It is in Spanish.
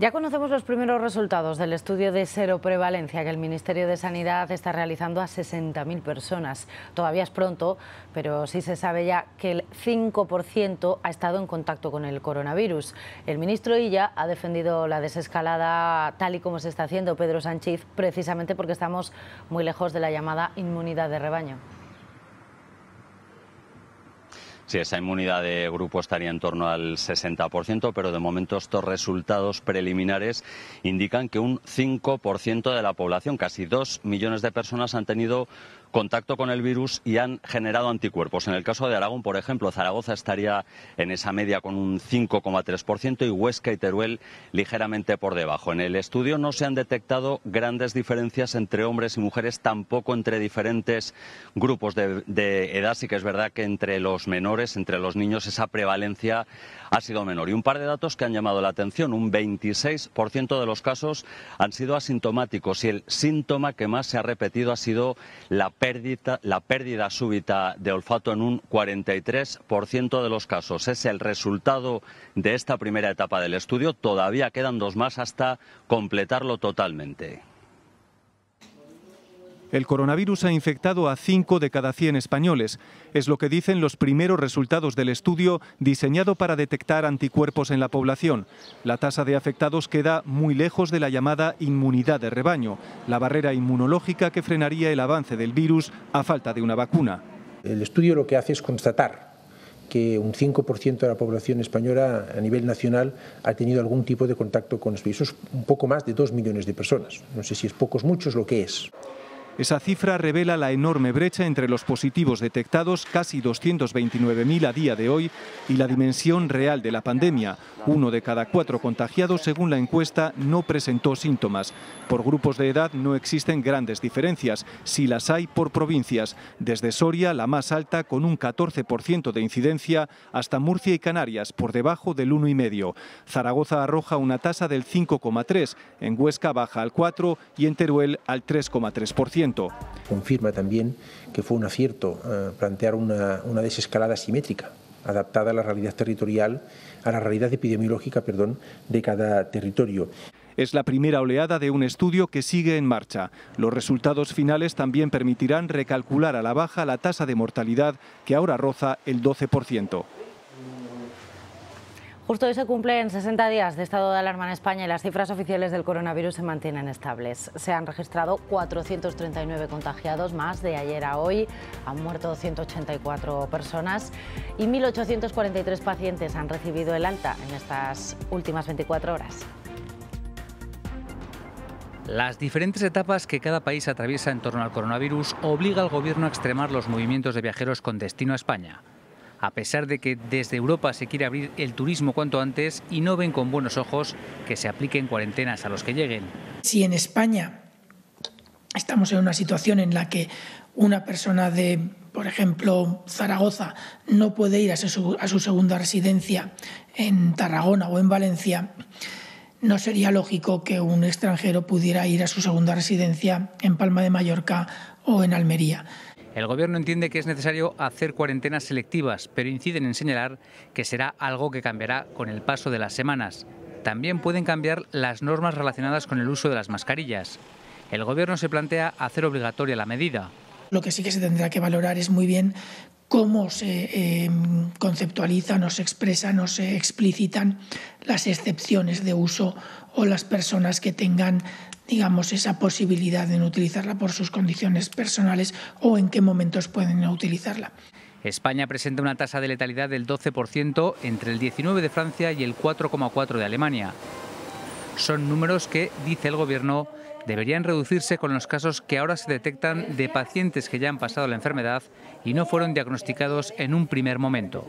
Ya conocemos los primeros resultados del estudio de seroprevalencia que el Ministerio de Sanidad está realizando a 60.000 personas. Todavía es pronto, pero sí se sabe ya que el 5% ha estado en contacto con el coronavirus. El ministro Illa ha defendido la desescalada tal y como se está haciendo Pedro Sánchez, precisamente porque estamos muy lejos de la llamada inmunidad de rebaño. Sí, esa inmunidad de grupo estaría en torno al 60%, pero de momento estos resultados preliminares indican que un 5% de la población, casi dos millones de personas, han tenido contacto con el virus y han generado anticuerpos. En el caso de Aragón, por ejemplo, Zaragoza estaría en esa media con un 5,3% y Huesca y Teruel ligeramente por debajo. En el estudio no se han detectado grandes diferencias entre hombres y mujeres, tampoco entre diferentes grupos de, edad. Sí que es verdad que entre los menores, entre los niños, esa prevalencia ha sido menor. Y un par de datos que han llamado la atención. Un 26% de los casos han sido asintomáticos y el síntoma que más se ha repetido ha sido la la pérdida súbita de olfato en un 43% de los casos. Es el resultado de esta primera etapa del estudio. Todavía quedan dos más hasta completarlo totalmente. El coronavirus ha infectado a 5 de cada 100 españoles. Es lo que dicen los primeros resultados del estudio diseñado para detectar anticuerpos en la población. La tasa de afectados queda muy lejos de la llamada inmunidad de rebaño, la barrera inmunológica que frenaría el avance del virus a falta de una vacuna. El estudio lo que hace es constatar que un 5% de la población española a nivel nacional ha tenido algún tipo de contacto con el virus. un poco más de 2 millones de personas. No sé si es pocos, muchos, lo que es. Esa cifra revela la enorme brecha entre los positivos detectados, casi 229.000 a día de hoy, y la dimensión real de la pandemia. Uno de cada cuatro contagiados, según la encuesta, no presentó síntomas. Por grupos de edad no existen grandes diferencias, si las hay por provincias, desde Soria, la más alta, con un 14% de incidencia, hasta Murcia y Canarias, por debajo del 1,5%. Zaragoza arroja una tasa del 5,3%, en Huesca baja al 4% y en Teruel al 3,3%. Confirma también que fue un acierto eh, plantear una, una desescalada simétrica, adaptada a la realidad territorial, a la realidad epidemiológica, perdón, de cada territorio. Es la primera oleada de un estudio que sigue en marcha. Los resultados finales también permitirán recalcular a la baja la tasa de mortalidad que ahora roza el 12%. Justo hoy se cumplen 60 días de estado de alarma en España y las cifras oficiales del coronavirus se mantienen estables. Se han registrado 439 contagiados más de ayer a hoy, han muerto 184 personas y 1.843 pacientes han recibido el alta en estas últimas 24 horas. Las diferentes etapas que cada país atraviesa en torno al coronavirus obliga al gobierno a extremar los movimientos de viajeros con destino a España a pesar de que desde Europa se quiere abrir el turismo cuanto antes y no ven con buenos ojos que se apliquen cuarentenas a los que lleguen. Si en España estamos en una situación en la que una persona de, por ejemplo, Zaragoza no puede ir a su, segunda residencia en Tarragona o en Valencia, no sería lógico que un extranjero pudiera ir a su segunda residencia en Palma de Mallorca o en Almería. El Gobierno entiende que es necesario hacer cuarentenas selectivas, pero inciden en señalar que será algo que cambiará con el paso de las semanas. También pueden cambiar las normas relacionadas con el uso de las mascarillas. El Gobierno se plantea hacer obligatoria la medida. Lo que sí que se tendrá que valorar es muy bien cómo se em, conceptualizan o se expresan o se explicitan las excepciones de uso o las personas que tengan digamos, esa posibilidad de utilizarla por sus condiciones personales o en qué momentos pueden utilizarla. España presenta una tasa de letalidad del 12% entre el 19% de Francia y el 4,4% de Alemania. Son números que, dice el Gobierno, deberían reducirse con los casos que ahora se detectan de pacientes que ya han pasado la enfermedad y no fueron diagnosticados en un primer momento.